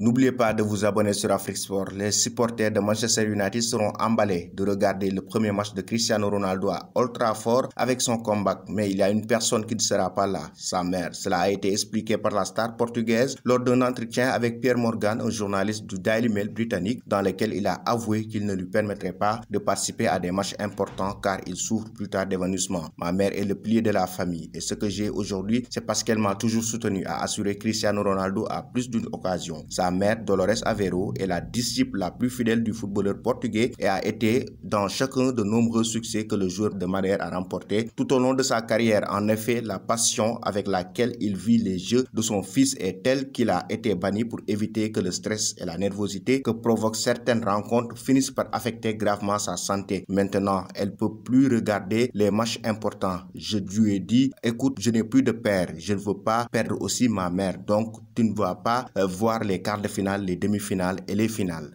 N'oubliez pas de vous abonner sur Afrique Sport. Les supporters de Manchester United seront emballés de regarder le premier match de Cristiano Ronaldo à ultra-fort avec son comeback. Mais il y a une personne qui ne sera pas là, sa mère. Cela a été expliqué par la star portugaise lors d'un entretien avec Pierre Morgan, un journaliste du Daily Mail britannique, dans lequel il a avoué qu'il ne lui permettrait pas de participer à des matchs importants car il souffre plus tard d'évanouissement. Ma mère est le plier de la famille et ce que j'ai aujourd'hui, c'est parce qu'elle m'a toujours soutenu à assurer Cristiano Ronaldo à plus d'une occasion mère Dolores Aveiro est la disciple la plus fidèle du footballeur portugais et a été dans chacun de nombreux succès que le joueur de manière a remporté tout au long de sa carrière. En effet, la passion avec laquelle il vit les jeux de son fils est telle qu'il a été banni pour éviter que le stress et la nervosité que provoquent certaines rencontres finissent par affecter gravement sa santé. Maintenant, elle ne peut plus regarder les matchs importants. Je lui ai dit, écoute, je n'ai plus de père, je ne veux pas perdre aussi ma mère, donc tu ne vas pas euh, voir les quarts de finale, les demi-finales et les finales.